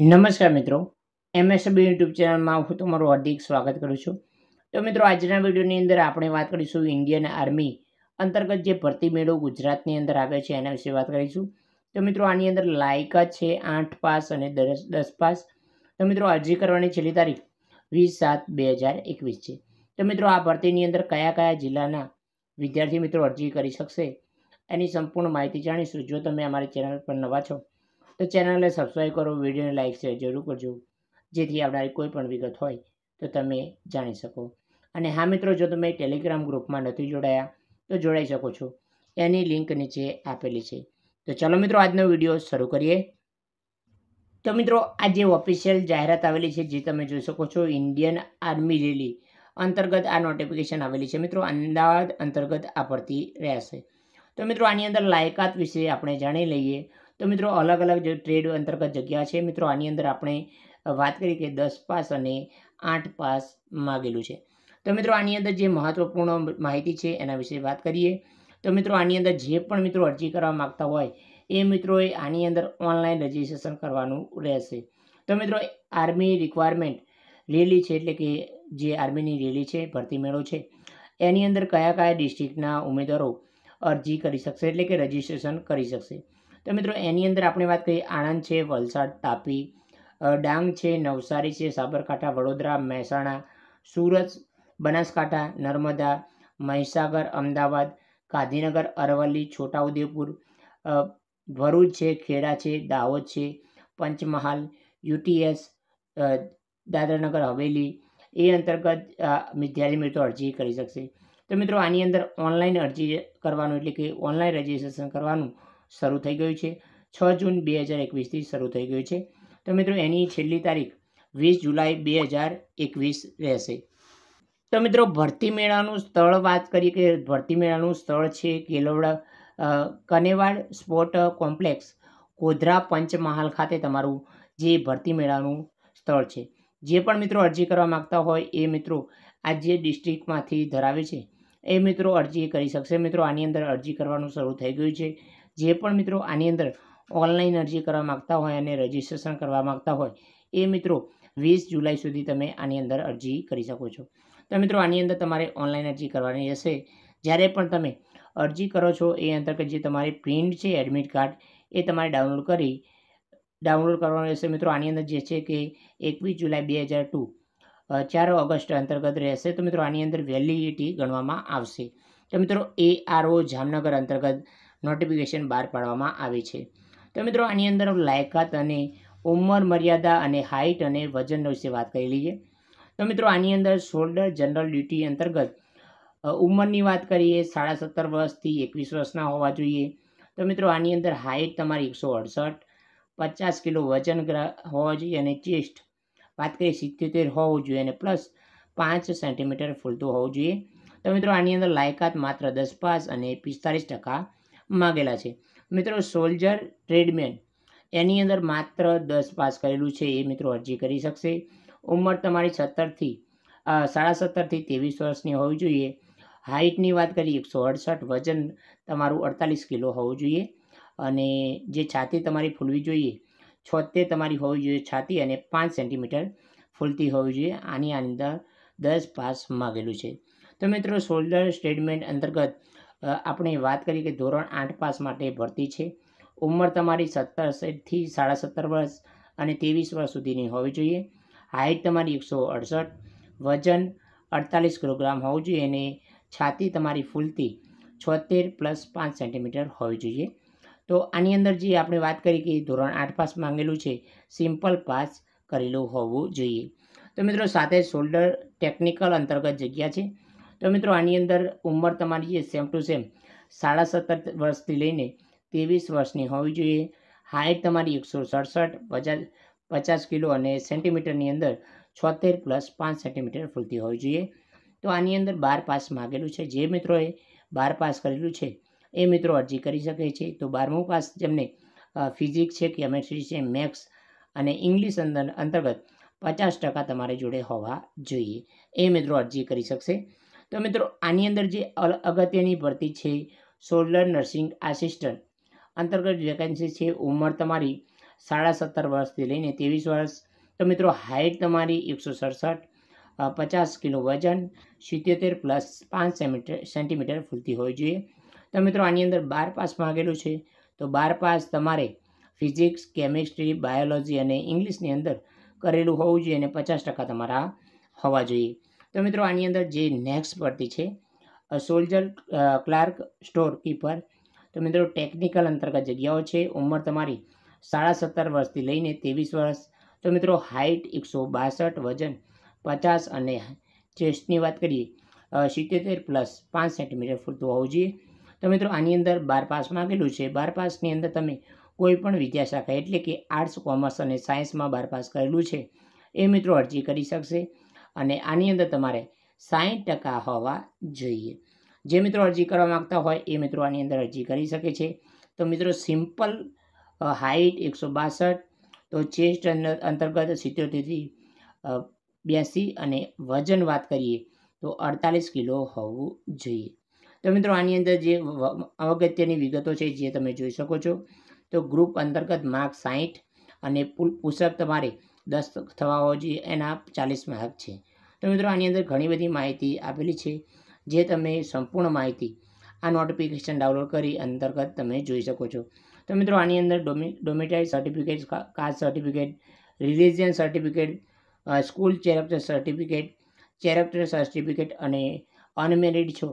નમસ્કાર મિત્રો MSB YouTube ચેનલમાં હું તમારું હાર્દિક સ્વાગત કરું છું તો મિત્રો આજના વિડીયોની અંદર આપણે વાત કરીશું ઇન્ડિયન આર્મી અંતર્ગત જે ભરતી મેળો ગુજરાતની અંદર આવ્યો છે એના વિશે વાત કરીશું તો મિત્રો આની અંદર લાયકાત છે આઠ પાસ અને દસ દસ પાસ તો મિત્રો અરજી કરવાની છેલ્લી તારીખ વીસ સાત બે હજાર એકવીસ છે તો મિત્રો આ ભરતીની અંદર કયા કયા જિલ્લાના વિદ્યાર્થી મિત્રો અરજી કરી શકશે એની સંપૂર્ણ માહિતી જાણીશું જો તમે અમારી ચેનલ પર નવા છો તો ચેનલને સબસ્ક્રાઈબ કરો વિડીયોને લાઇક શેર જરૂર કરજો જેથી આવનારી કોઈ પણ વિગત હોય તો તમે જાણી શકો અને હા મિત્રો જો તમે ટેલિગ્રામ ગ્રુપમાં નથી જોડાયા તો જોડાઈ શકો છો એની લિંક નીચે આપેલી છે તો ચાલો મિત્રો આજનો વિડીયો શરૂ કરીએ તો મિત્રો આ જે ઓફિશિયલ જાહેરાત આવેલી છે જે તમે જોઈ શકો છો ઇન્ડિયન આર્મી રેલી અંતર્ગત આ નોટિફિકેશન આવેલી છે મિત્રો અમદાવાદ અંતર્ગત આ ભરતી રહેશે તો મિત્રો આની અંદર લાયકાત વિશે આપણે જાણી લઈએ તો મિત્રો અલગ અલગ જે ટ્રેડ અંતર્ગત જગ્યા છે મિત્રો આની અંદર આપણે વાત કરી કે દસ પાસ અને આઠ પાસ માગેલું છે તો મિત્રો આની અંદર જે મહત્વપૂર્ણ માહિતી છે એના વિશે વાત કરીએ તો મિત્રો આની અંદર જે પણ મિત્રો અરજી કરવા માગતા હોય એ મિત્રોએ આની અંદર ઓનલાઈન રજીસ્ટ્રેશન કરવાનું રહેશે તો મિત્રો આર્મી રિક્વાયરમેન્ટ રેલી છે એટલે કે જે આર્મીની રેલી છે ભરતી મેળો છે એની અંદર કયા કયા ડિસ્ટ્રિક્ટના ઉમેદવારો અરજી કરી શકશે એટલે કે રજીસ્ટ્રેશન કરી શકશે તો મિત્રો એની અંદર આપણે વાત કરીએ આણંદ છે વલસાડ તાપી ડાંગ છે નવસારી છે સાબરકાંઠા વડોદરા મહેસાણા સુરત બનાસકાંઠા નર્મદા મહીસાગર અમદાવાદ ગાંધીનગર અરવલ્લી છોટાઉદેપુર ભરૂચ છે ખેડા છે દાહોદ છે પંચમહાલ યુટીએસ દાદરાનગર હવેલી એ અંતર્ગત વિદ્યાર્થી મિત્રો અરજી કરી શકશે તો મિત્રો આની અંદર ઓનલાઈન અરજી કરવાનું એટલે કે ઓનલાઈન રજીસ્ટ્રેશન કરવાનું શરૂ થઈ ગયું છે છ જૂન બે હજાર એકવીસથી શરૂ થઈ ગયું છે તો મિત્રો એની છેલ્લી તારીખ વીસ જુલાઈ બે હજાર એકવીસ રહેશે તો મિત્રો ભરતી મેળાનું સ્થળ વાત કરીએ કે ભરતી મેળાનું સ્થળ છે કેલોડા કનેવાડ સ્પોર્ટ કોમ્પ્લેક્સ કોધરા પંચમહાલ ખાતે તમારું જે ભરતી મેળાનું સ્થળ છે જે પણ મિત્રો અરજી કરવા માગતા હોય એ મિત્રો આ જે ડિસ્ટ્રિક્ટમાંથી ધરાવે છે એ મિત્રો અરજી કરી શકશે મિત્રો આની અંદર અરજી કરવાનું શરૂ થઈ ગયું છે જે પણ મિત્રો આની અંદર ઓનલાઈન અરજી કરવા માગતા હોય અને રજીસ્ટ્રેશન કરવા માગતા હોય એ મિત્રો વીસ જુલાઈ સુધી તમે આની અંદર અરજી કરી શકો છો તો મિત્રો આની અંદર તમારે ઓનલાઈન અરજી કરવાની હશે જ્યારે પણ તમે અરજી કરો છો એ અંતર્ગત જે તમારી પ્રિન્ટ છે એડમિટ કાર્ડ એ તમારે ડાઉનલોડ કરી ડાઉનલોડ કરવાનું રહેશે મિત્રો આની અંદર જે છે કે એકવીસ જુલાઈ બે હજાર ટુ ચાર ઓગસ્ટ અંતર્ગત રહેશે તો મિત્રો આની અંદર વેલિડિટી ગણવામાં આવશે તો મિત્રો એ આરઓ જામનગર અંતર્ગત નોટિફિકેશન બહાર પાડવામાં આવી છે તો મિત્રો આની અંદર લાયકાત અને ઉંમર મર્યાદા અને હાઇટ અને વજન વિશે વાત કરી લઈએ તો મિત્રો આની અંદર સોલ્ડર જનરલ ડ્યુટી અંતર્ગત ઉંમરની વાત કરીએ સાડા સત્તર વર્ષથી એકવીસ વર્ષના હોવા જોઈએ તો મિત્રો આની અંદર હાઇટ તમારી એકસો અડસઠ પચાસ કિલો વજન હોવા જોઈએ અને ચેસ્ટ વાત કરીએ સિત્તેર હોવું જોઈએ અને પ્લસ પાંચ સેન્ટીમીટર ફૂલતું હોવું જોઈએ તો મિત્રો આની અંદર લાયકાત માત્ર દસ પાસ અને પિસ્તાળીસ ટકા માગેલા છે મિત્રો સોલ્જર ટ્રેડમેન એની અંદર માત્ર દસ પાસ કરેલું છે એ મિત્રો અરજી કરી શકશે ઉંમર તમારી સત્તરથી સાડા સત્તરથી ત્રેવીસ વર્ષની હોવી જોઈએ હાઇટની વાત કરીએ એકસો અડસઠ વજન તમારું અડતાલીસ કિલો હોવું જોઈએ અને જે છાતી તમારી ફૂલવી જોઈએ છોતેર તમારી હોવી જોઈએ છાતી અને પાંચ સેન્ટીમીટર ફૂલતી હોવી જોઈએ આની અંદર દસ પાસ માગેલું છે તો મિત્રો સોલ્ડર સ્ટેટમેન્ટ અંતર્ગત આપણે વાત કરી કે ધોરણ આઠ પાસ માટે ભરતી છે ઉંમર તમારી સત્તરથી સાડા સત્તર વર્ષ અને ત્રેવીસ વર્ષ સુધીની હોવી જોઈએ હાઇટ તમારી એકસો અડસઠ વજન અડતાલીસ કિલોગ્રામ હોવું જોઈએ અને છાતી તમારી ફૂલતી છોતેર પ્લસ પાંચ સેન્ટીમીટર હોવી જોઈએ તો આની અંદર જે આપણે વાત કરી કે ધોરણ આઠ પાસ માંગેલું છે સિમ્પલ પાસ કરેલું હોવું જોઈએ તો મિત્રો સાથે શોલ્ડર ટેકનિકલ અંતર્ગત જગ્યા છે તો મિત્રો આની અંદર ઉંમર તમારી જે સેમ ટુ સેમ સાડા સત્તર વર્ષથી લઈને ત્રેવીસ વર્ષની હોવી જોઈએ હાઇટ તમારી એકસો સડસઠ પચાસ પચાસ કિલો અને સેન્ટીમીટરની અંદર છોતેર પ્લસ પાંચ સેન્ટીમીટર ફૂલતી હોવી જોઈએ તો આની અંદર બાર પાસ માગેલું છે જે મિત્રોએ બાર પાસ કરેલું છે એ મિત્રો અરજી કરી શકે છે તો બારમું પાસ જેમને ફિઝિક્સ છે કેમેસ્ટ્રી છે મેથ્સ અને ઇંગ્લિશ અંદર અંતર્ગત પચાસ ટકા તમારી જોડે હોવા જોઈએ એ મિત્રો અરજી કરી શકશે તો મિત્રો આની અંદર જે અગત્યની ભરતી છે સોલર નર્સિંગ આસિસ્ટન્ટ અંતર્ગત વેકેન્સી છે ઉંમર તમારી સાડા સત્તર વર્ષથી લઈને ત્રેવીસ વર્ષ તો મિત્રો હાઇટ તમારી એકસો સડસઠ પચાસ કિલો વજન સિત્યોતેર પ્લસ પાંચ સેમીટર સેન્ટીમીટર ફૂલતી હોવી જોઈએ તો મિત્રો આની અંદર બાર પાસ માગેલું છે તો બાર પાસ તમારે ફિઝિક્સ કેમિસ્ટ્રી બાયોલોજી અને ઇંગ્લિશની અંદર કરેલું હોવું જોઈએ અને પચાસ ટકા તમારા હોવા જોઈએ તો મિત્રો આની અંદર જે નેક્સ્ટ ભરતી છે સોલ્જર ક્લાર્ક સ્ટોર કીપર તો મિત્રો ટેકનિકલ અંતર્ગત જગ્યાઓ છે ઉંમર તમારી સાડા સત્તર વર્ષથી લઈને ત્રેવીસ વર્ષ તો મિત્રો હાઇટ એકસો બાસઠ વજન પચાસ અને ચેસ્ટની વાત કરીએ સિત્તેર પ્લસ પાંચ સેન્ટીમીટર પૂરતું હોવું જોઈએ તો મિત્રો આની અંદર બાર પાસ માગેલું છે બાર પાસની અંદર તમે કોઈપણ વિદ્યાશાખા એટલે કે આર્ટ્સ કોમર્સ અને સાયન્સમાં બાર પાસ કરેલું છે એ મિત્રો અરજી કરી શકશે અને આની અંદર તમારે સાહીઠ ટકા હોવા જોઈએ જે મિત્રો અરજી કરવા માગતા હોય એ મિત્રો આની અંદર અરજી કરી શકે છે તો મિત્રો સિમ્પલ હાઇટ એકસો બાસઠ તો ચેસ્ટ અંતર્ગત સિત્યોતેરથી બ્યાસી અને વજન વાત કરીએ તો અડતાલીસ કિલો હોવું જોઈએ તો મિત્રો આની અંદર જે અગત્યની વિગતો છે જે તમે જોઈ શકો છો તો ગ્રુપ અંતર્ગત માર્ક સાહીઠ અને પુલ પુષપ તમારે દસ થવાઓ જે એના ચાલીસમાં હક છે તો મિત્રો આની અંદર ઘણી બધી માહિતી આપેલી છે જે તમે સંપૂર્ણ માહિતી આ નોટિફિકેશન ડાઉનલોડ કરી અંતર્ગત તમે જોઈ શકો છો તો મિત્રો આની અંદર ડોમી domicile certificate caste certificate religion certificate school character certificate character certificate અને અનમેરિડ છો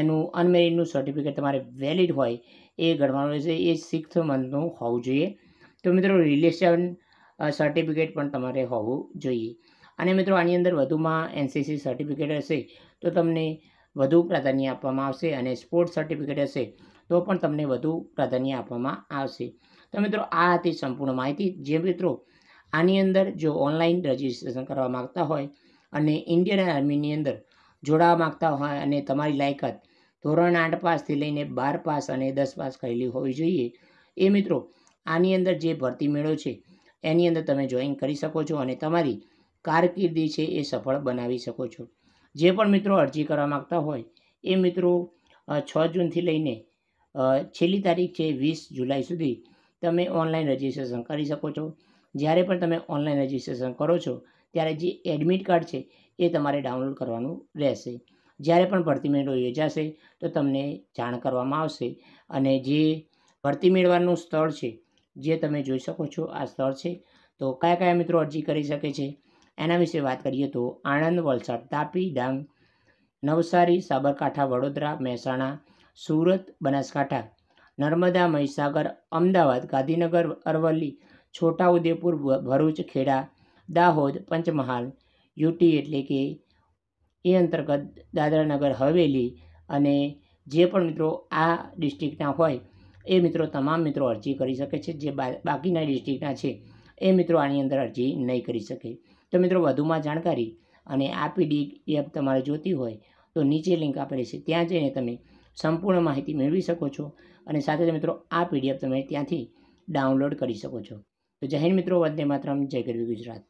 એનું અનમેરિડનું સર્ટિફિકેટ તમારે વેલિડ હોય એ ગણવાનું રહેશે એ સિક્સ મંથનું હોવું જોઈએ તો મિત્રો રિલેશન સર્ટિફિકેટ પણ તમારે હોવું જોઈએ અને મિત્રો આની અંદર વધુમાં એનસીસી સર્ટિફિકેટ હશે તો તમને વધુ પ્રાધાન્ય આપવામાં આવશે અને સ્પોર્ટ્સ સર્ટિફિકેટ હશે તો પણ તમને વધુ પ્રાધાન્ય આપવામાં આવશે તો મિત્રો આ હતી સંપૂર્ણ માહિતી જે મિત્રો આની અંદર જો ઓનલાઈન રજિસ્ટ્રેશન કરવા માગતા હોય અને ઇન્ડિયન આર્મીની અંદર જોડાવા માગતા હોય અને તમારી લાયકાત ધોરણ આઠ પાસથી લઈને બાર પાસ અને દસ પાસ કરેલી હોવી જોઈએ એ મિત્રો આની અંદર જે ભરતી મેળો છે એની અંદર તમે જોઈન કરી શકો છો અને તમારી કારકિર્દી છે એ સફળ બનાવી શકો છો જે પણ મિત્રો અરજી કરવા માગતા હોય એ મિત્રો છ જૂનથી લઈને છેલ્લી તારીખ છે વીસ જુલાઈ સુધી તમે ઓનલાઈન રજિસ્ટ્રેશન કરી શકો છો જ્યારે પણ તમે ઓનલાઈન રજિસ્ટ્રેશન કરો છો ત્યારે જે એડમિટ કાર્ડ છે એ તમારે ડાઉનલોડ કરવાનું રહેશે જ્યારે પણ ભરતી મેળો યોજાશે તો તમને જાણ કરવામાં આવશે અને જે ભરતી મેળવાનું સ્થળ છે જે તમે જોઈ શકો છો આ સ્થળ છે તો કયા કયા મિત્રો અરજી કરી શકે છે એના વિશે વાત કરીએ તો આણંદ વલસાડ તાપી ડાંગ નવસારી સાબરકાંઠા વડોદરા મહેસાણા સુરત બનાસકાંઠા નર્મદા મહીસાગર અમદાવાદ ગાંધીનગર અરવલ્લી છોટાઉદેપુર ભરૂચ ખેડા દાહોદ પંચમહાલ યુટી એટલે કે એ અંતર્ગત દાદરાનગર હવેલી અને જે પણ મિત્રો આ ડિસ્ટ્રિક્ટના હોય એ મિત્રો તમામ મિત્રો અરજી કરી શકે છે જે બાકીના ડિસ્ટ્રિક્ટના છે એ મિત્રો આની અંદર અરજી નહીં કરી શકે તો મિત્રો વધુમાં જાણકારી અને આ પીડીએફ તમારે જોતી હોય તો નીચે લિંક આપેલી છે ત્યાં જઈને તમે સંપૂર્ણ માહિતી મેળવી શકો છો અને સાથે જ મિત્રો આ પીડીએફ તમે ત્યાંથી ડાઉનલોડ કરી શકો છો તો જય હિન્દ મિત્રો વંદે માતરમ જય ગરવી ગુજરાત